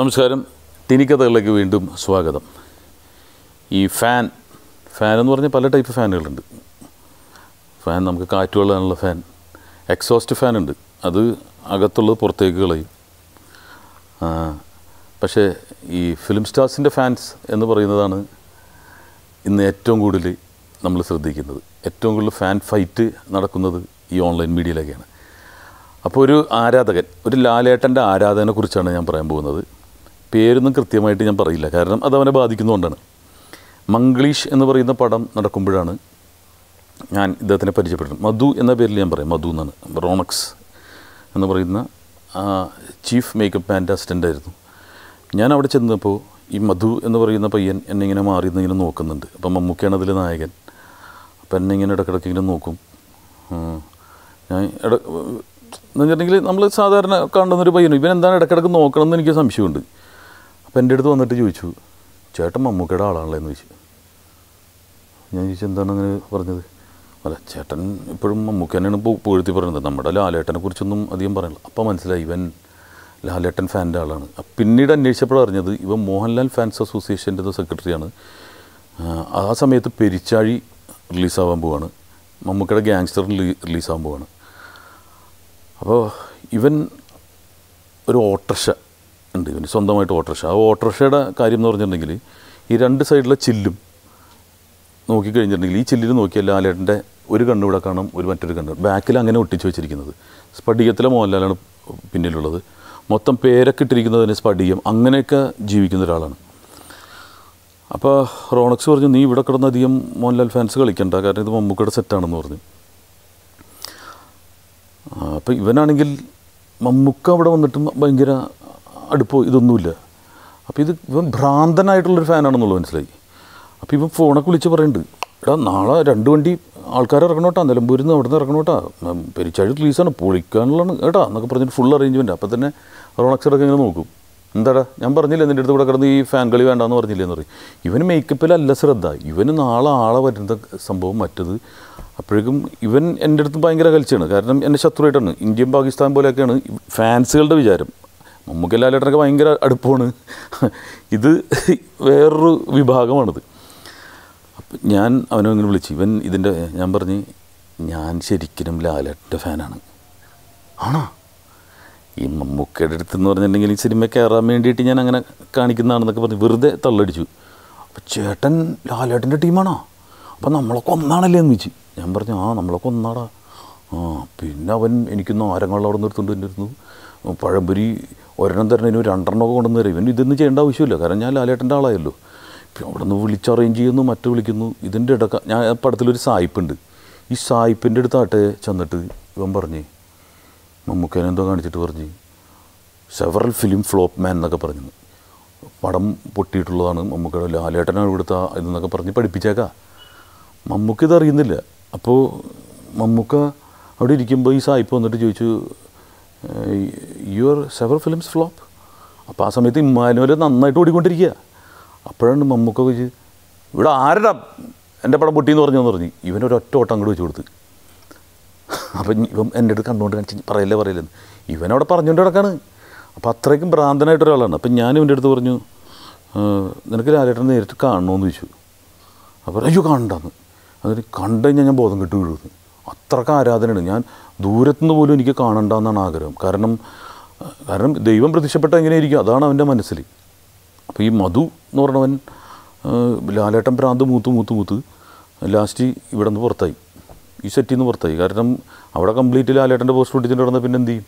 നമസ്കാരം തിനിക്കഥകളിലേക്ക് വീണ്ടും സ്വാഗതം ഈ ഫാൻ ഫാൻ എന്ന് പറഞ്ഞാൽ പല ടൈപ്പ് ഫാനുകളുണ്ട് ഫാൻ നമുക്ക് കാറ്റ് കൊള്ളാനുള്ള ഫാൻ എക്സോസ്റ്റ് ഫാനുണ്ട് അത് അകത്തുള്ളത് പുറത്തേക്ക് കളയും പക്ഷേ ഈ ഫിലിം സ്റ്റാർസിൻ്റെ ഫാൻസ് എന്ന് പറയുന്നതാണ് ഇന്ന് ഏറ്റവും കൂടുതൽ നമ്മൾ ശ്രദ്ധിക്കുന്നത് ഏറ്റവും കൂടുതൽ ഫാൻ ഫൈറ്റ് നടക്കുന്നത് ഈ ഓൺലൈൻ മീഡിയയിലൊക്കെയാണ് അപ്പോൾ ഒരു ആരാധകൻ ഒരു ലാലേട്ടൻ്റെ ആരാധകനെക്കുറിച്ചാണ് ഞാൻ പറയാൻ പോകുന്നത് പേരൊന്നും കൃത്യമായിട്ട് ഞാൻ പറയില്ല കാരണം അത് അവനെ ബാധിക്കുന്നതുകൊണ്ടാണ് മംഗ്ലീഷ് എന്ന് പറയുന്ന പടം നടക്കുമ്പോഴാണ് ഞാൻ ഇദ്ദേഹത്തിനെ പരിചയപ്പെടുന്നത് മധു എന്ന പേരിൽ ഞാൻ പറയും മധു എന്നാണ് റോണക്സ് എന്ന് പറയുന്ന ചീഫ് മേക്കപ്പ് ആൻഡ് അസിസ്റ്റൻ്റ് ആയിരുന്നു ഞാൻ അവിടെ ചെന്നപ്പോൾ ഈ മധു എന്ന് പറയുന്ന പയ്യൻ എന്നെ ഇങ്ങനെ മാറി ഇങ്ങനെ നോക്കുന്നുണ്ട് അപ്പം മമ്മൂക്കയാണ് അതിലെ നായകൻ അപ്പം എന്നെ ഇങ്ങനെ ഇടയ്ക്കിടയ്ക്ക് ഇങ്ങനെ നോക്കും ഞാൻ ഇട എന്ന് വെച്ചിട്ടുണ്ടെങ്കിൽ നമ്മൾ സാധാരണ കാണുന്നൊരു പയ്യനും ഇവൻ എന്താണ് ഇടക്കിടക്ക് നോക്കണമെന്ന് എനിക്ക് സംശയമുണ്ട് അപ്പോൾ എൻ്റെ അടുത്ത് വന്നിട്ട് ചോദിച്ചു ചേട്ടൻ മമ്മൂക്കയുടെ ആളാണല്ലോ എന്ന് ചോദിച്ചു ഞാൻ ചോദിച്ചു എന്താണ് അങ്ങനെ പറഞ്ഞത് അല്ല ചേട്ടൻ ഇപ്പോഴും മമ്മൂക്ക തന്നെയാണ് പുകഴ്ത്തി പറയുന്നത് നമ്മുടെ ലാലേട്ടനെ കുറിച്ചൊന്നും അധികം പറയണില്ല അപ്പോൾ മനസ്സിലായി ഇവൻ ലാലേട്ടൻ ഫാൻ്റെ ആളാണ് പിന്നീട് അന്വേഷിച്ചപ്പോൾ അറിഞ്ഞത് ഇവൻ മോഹൻലാൽ ഫാൻസ് അസോസിയേഷൻ്റെ സെക്രട്ടറിയാണ് ആ സമയത്ത് പെരിച്ചാഴി റിലീസാവാൻ പോവാണ് മമ്മൂക്കയുടെ ഗ്യാങ്സ്റ്റർ റിലീസാവാൻ പോവാണ് അപ്പോൾ ഇവൻ ഒരു ഓട്ടർഷ ഉണ്ട് ഇവന് സ്വന്തമായിട്ട് ഓട്ടോറിക്ഷ ആ ഓട്ടോറിക്ഷയുടെ കാര്യം എന്ന് പറഞ്ഞിട്ടുണ്ടെങ്കിൽ ഈ രണ്ട് സൈഡിലെ ചില്ലും നോക്കിക്കഴിഞ്ഞിട്ടുണ്ടെങ്കിൽ ഈ ചില്ലിൽ നോക്കിയാൽ ലാലേട്ടൻ്റെ ഒരു കണ്ണ് ഇവിടെ കാണും ഒരു മറ്റൊരു കണ്ണ് ബാക്കിൽ അങ്ങനെ ഒട്ടിച്ച് വെച്ചിരിക്കുന്നത് സ്പടികത്തിലെ മോഹൻലാലാണ് പിന്നിലുള്ളത് മൊത്തം പേരൊക്കെ തന്നെ സ്പടികം അങ്ങനെയൊക്കെ ജീവിക്കുന്ന ഒരാളാണ് അപ്പോൾ റോണക്സ് പറഞ്ഞു നീ ഇവിടെ അധികം മോഹൻലാൽ ഫാൻസ് കളിക്കണ്ട കാരണം ഇത് മമ്മൂക്കയുടെ സെറ്റാണെന്ന് പറഞ്ഞു അപ്പോൾ ഇവനാണെങ്കിൽ മമ്മൂക്ക അവിടെ വന്നിട്ടും ഭയങ്കര അടുപ്പോ ഇതൊന്നുമില്ല അപ്പോൾ ഇത് ഇവൻ ഭ്രാന്തനായിട്ടുള്ളൊരു ഫാനാണെന്നുള്ളത് മനസ്സിലായി അപ്പോൾ ഇവൻ ഫോണൊക്കെ വിളിച്ച് പറയുന്നുണ്ട് എടാ നാളെ രണ്ട് വണ്ടി ആൾക്കാർ ഇറങ്ങണോട്ടാ നിലമ്പൂരിൽ നിന്ന് അവിടെ ഇറങ്ങണോട്ടാ പെരിച്ചാഴി റിലീസാണ് പൊളിക്കാനുള്ളതാണ് കേട്ടാ എന്നൊക്കെ പറഞ്ഞിട്ട് ഫുൾ അറേഞ്ച്മെൻറ്റ് അപ്പോൾ തന്നെ റോണക്സറൊക്കെ ഇങ്ങനെ നോക്കും എന്താടാ ഞാൻ പറഞ്ഞില്ല എൻ്റെ അടുത്ത് ഇവിടെ കിടന്ന് ഈ ഫാൻ കളി വേണ്ടാന്ന് പറഞ്ഞില്ല എന്ന് പറയും ഇവന് മേക്കപ്പിലല്ല ശ്രദ്ധ ഇവന് നാളെ ആളെ വരുന്ന സംഭവം മറ്റത് അപ്പോഴേക്കും ഇവൻ എൻ്റെ അടുത്ത് ഭയങ്കര കലിച്ചാണ് കാരണം എൻ്റെ ശത്രുവായിട്ടാണ് ഇന്ത്യയും പാകിസ്ഥാൻ പോലെയൊക്കെയാണ് ഫാൻസുകളുടെ വിചാരം മമ്മൂക്ക ലാലേട്ടനൊക്കെ ഭയങ്കര അടുപ്പമാണ് ഇത് വേറൊരു വിഭാഗമാണിത് അപ്പം ഞാൻ അവനെ ഇങ്ങനെ വിളിച്ചു ഇവൻ ഇതിൻ്റെ ഞാൻ പറഞ്ഞ് ഞാൻ ശരിക്കും ലാലേട്ടൻ്റെ ഫാനാണ് ആണോ ഈ മമ്മൂക്കയുടെ അടുത്ത് എന്ന് പറഞ്ഞിട്ടുണ്ടെങ്കിൽ ഈ സിനിമ കയറാൻ വേണ്ടിയിട്ട് ഞാൻ അങ്ങനെ കാണിക്കുന്നതാണെന്നൊക്കെ പറഞ്ഞ് വെറുതെ തള്ളടിച്ചു അപ്പോൾ ചേട്ടൻ ലാലേട്ടൻ്റെ ടീമാണോ അപ്പം നമ്മളൊക്കെ ഒന്നാണല്ലേ എന്ന് വെച്ച് ഞാൻ പറഞ്ഞു ആ നമ്മളൊക്കെ ഒന്നാടാ ആ പിന്നെ അവൻ എനിക്കൊന്നും ആരങ്ങളിൽ അവിടെ നിർത്തുകൊണ്ട് എന്നിരുന്നു പഴംപൊരി ഒരെണ്ണം തരണം ഇനി രണ്ടെണ്ണമൊക്കെ കൊണ്ടുവന്ന് തരും ഇവൻ ഇതൊന്നും ചെയ്യേണ്ട ആവശ്യമില്ല കാരണം ഞാൻ ലാലേട്ടൻ്റെ ആളായല്ലോ അവിടെ നിന്ന് വിളിച്ച് അറേഞ്ച് ചെയ്യുന്നു മറ്റു വിളിക്കുന്നു ഇതിൻ്റെ ഇടക്ക ഞാൻ പടത്തിലൊരു സായിപ്പുണ്ട് ഈ സായിപ്പിൻ്റെ അടുത്താട്ടെ ചെന്നിട്ട് ഇവൻ പറഞ്ഞേ മമ്മൂക്കേനെ എന്തോ കാണിച്ചിട്ട് പറഞ്ഞ് സെവറൽ ഫിലിം ഫ്ലോപ്പ് മാൻ എന്നൊക്കെ പറഞ്ഞു പടം പൊട്ടിയിട്ടുള്ളതാണ് മമ്മൂക്കയുടെ ലാലേട്ടനാണ് ഇവിടുത്തെ ഇതെന്നൊക്കെ പറഞ്ഞ് പഠിപ്പിച്ചേക്കാം മമ്മൂക്ക ഇതറിയുന്നില്ല അപ്പോൾ മമ്മൂക്ക അവിടെ ഇരിക്കുമ്പോൾ ഈ സായിപ്പ് വന്നിട്ട് ചോദിച്ചു യുവർ സെവർ ഫിലിംസ് ഫ്ലോപ്പ് അപ്പോൾ ആ സമയത്ത് ഇമ്മാനുവൽ നന്നായിട്ട് ഓടിക്കൊണ്ടിരിക്കുക അപ്പോഴാണ് മമ്മൂക്ക വെച്ച് ഇവിടെ ആരുടെ എൻ്റെ പടം പൊട്ടിയെന്ന് പറഞ്ഞു പറഞ്ഞു ഇവൻ ഒരൊറ്റ ഓട്ടം അങ്ങോട്ട് വെച്ച് കൊടുത്ത് അപ്പം ഇവൻ എൻ്റെ അടുത്ത് കണ്ടുകൊണ്ട് കാണിച്ച് പറയില്ല പറയില്ലെന്ന് ഇവനവിടെ പറഞ്ഞുകൊണ്ട് കിടക്കാണ് അപ്പോൾ അത്രയ്ക്കും ഭ്രാന്തനായിട്ട് ഒരാളാണ് അപ്പം ഞാൻ ഇവൻ്റെ അടുത്ത് പറഞ്ഞു നിനക്ക് രാജേട്ടൻ നേരിട്ട് കാണണമെന്ന് ചോദിച്ചു അപ്പോൾ അയ്യോ കാണണ്ടെന്ന് അതിന് കണ്ടു കഴിഞ്ഞാൽ ഞാൻ ബോധം കെട്ട് വീഴുന്നു അത്രക്ക് ആരാധനയാണ് ഞാൻ ദൂരത്തുനിന്ന് പോലും എനിക്ക് കാണണ്ട എന്നാണ് ആഗ്രഹം കാരണം കാരണം ദൈവം പ്രത്യക്ഷപ്പെട്ട എങ്ങനെയായിരിക്കും അതാണ് അവൻ്റെ മനസ്സിൽ അപ്പോൾ ഈ മധു എന്ന് പറഞ്ഞവൻ ലാലേട്ടൻ പ്രാന്ത് മൂത്ത് മൂത്ത് മൂത്ത് ലാസ്റ്റ് ഇവിടെ നിന്ന് പുറത്തായി ഈ സെറ്റിൽ നിന്ന് പുറത്തായി കാരണം അവിടെ കംപ്ലീറ്റ് ലാലേട്ടൻ്റെ പോസ്റ്റ് പൊട്ടിച്ചിട്ട് നടന്ന പിന്നെ എന്ത് ചെയ്യും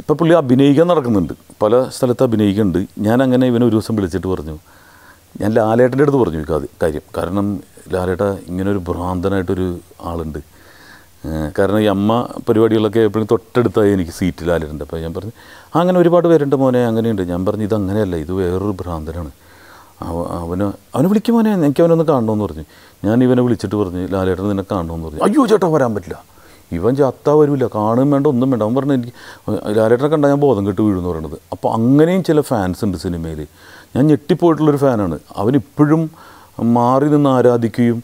ഇപ്പോൾ പുള്ളി അഭിനയിക്കാൻ നടക്കുന്നുണ്ട് പല സ്ഥലത്ത് അഭിനയിക്കുന്നുണ്ട് ഞാൻ അങ്ങനെ ഇവനെ ഒരു ദിവസം വിളിച്ചിട്ട് പറഞ്ഞു ഞാൻ ലാലേട്ടൻ്റെ അടുത്ത് പറഞ്ഞു കാര്യം കാരണം ലാലേട്ട ഇങ്ങനെ ഒരു ഭ്രാന്തനായിട്ടൊരു ആളുണ്ട് കാരണം ഈ അമ്മ പരിപാടികളൊക്കെ എപ്പോഴും തൊട്ടടുത്തായി എനിക്ക് സീറ്റ് ലാലിട്ടുണ്ട് അപ്പോൾ ഞാൻ പറഞ്ഞു അങ്ങനെ ഒരുപാട് പേരുണ്ട് മോനെ അങ്ങനെയുണ്ട് ഞാൻ പറഞ്ഞു ഇത് ഇത് വേറൊരു ഭ്രാന്തനാണ് അവന് അവനെ വിളിക്കും മോനെ എനിക്ക് അവനൊന്ന് കാണണമെന്ന് പറഞ്ഞു ഞാൻ ഇവനെ വിളിച്ചിട്ട് പറഞ്ഞു ലാലേട്ടൻ നിന്നെ കാണണമെന്ന് പറഞ്ഞു അയ്യോ ചേട്ടാ വരാൻ പറ്റില്ല ഇവൻ ചത്താ വരില്ല കാണും വേണ്ട ഒന്നും വേണ്ട അവൻ പറഞ്ഞു എനിക്ക് ലാലേട്ടനെ കണ്ടാൽ ഞാൻ ബോധം കെട്ട് വീഴുമെന്ന് പറയുന്നത് അപ്പോൾ അങ്ങനെയും ചില ഫാൻസ് ഉണ്ട് സിനിമയിൽ ഞാൻ ഞെട്ടിപ്പോയിട്ടുള്ളൊരു ഫാനാണ് അവനിപ്പോഴും മാറി നിന്ന് ആരാധിക്കുകയും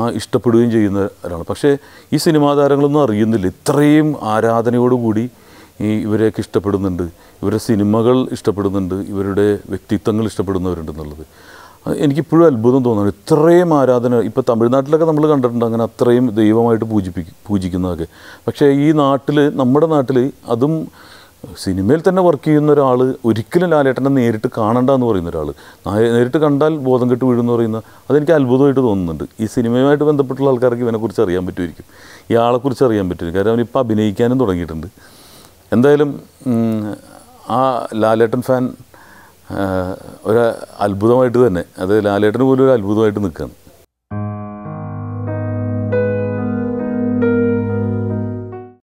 ആ ഇഷ്ടപ്പെടുകയും ചെയ്യുന്ന ഒരാളാണ് പക്ഷേ ഈ സിനിമാ താരങ്ങളൊന്നും അറിയുന്നില്ല ഇത്രയും ആരാധനയോടുകൂടി ഈ ഇവരെയൊക്കെ ഇഷ്ടപ്പെടുന്നുണ്ട് ഇവരുടെ സിനിമകൾ ഇഷ്ടപ്പെടുന്നുണ്ട് ഇവരുടെ വ്യക്തിത്വങ്ങൾ ഇഷ്ടപ്പെടുന്നവരുണ്ടെന്നുള്ളത് എനിക്കിപ്പോഴും അത്ഭുതം തോന്നുന്നു ഇത്രയും ആരാധന ഇപ്പോൾ തമിഴ്നാട്ടിലൊക്കെ നമ്മൾ കണ്ടിട്ടുണ്ട് അങ്ങനെ അത്രയും ദൈവമായിട്ട് പൂജിപ്പിക്കും പൂജിക്കുന്നതൊക്കെ പക്ഷേ ഈ നാട്ടിൽ നമ്മുടെ നാട്ടിൽ അതും സിനിമയിൽ തന്നെ വർക്ക് ചെയ്യുന്ന ഒരാൾ ഒരിക്കലും ലാലേട്ടനെ നേരിട്ട് കാണണ്ട എന്ന് പറയുന്ന ഒരാൾ നേരിട്ട് കണ്ടാൽ ബോധം കെട്ട് വീഴുമെന്ന് പറയുന്ന അതെനിക്ക് അത്ഭുതമായിട്ട് തോന്നുന്നുണ്ട് ഈ സിനിമയുമായിട്ട് ബന്ധപ്പെട്ടുള്ള ആൾക്കാർക്ക് ഇവനെക്കുറിച്ച് അറിയാൻ പറ്റുമായിരിക്കും ഇയാളെക്കുറിച്ച് അറിയാൻ പറ്റും കാരണം അവനിപ്പോൾ അഭിനയിക്കാനും തുടങ്ങിയിട്ടുണ്ട് എന്തായാലും ആ ലാലേട്ടൻ ഫാൻ ഒരു അത്ഭുതമായിട്ട് തന്നെ അത് ലാലേട്ടന് പോലും ഒരു അത്ഭുതമായിട്ട് നിൽക്കുകയാണ്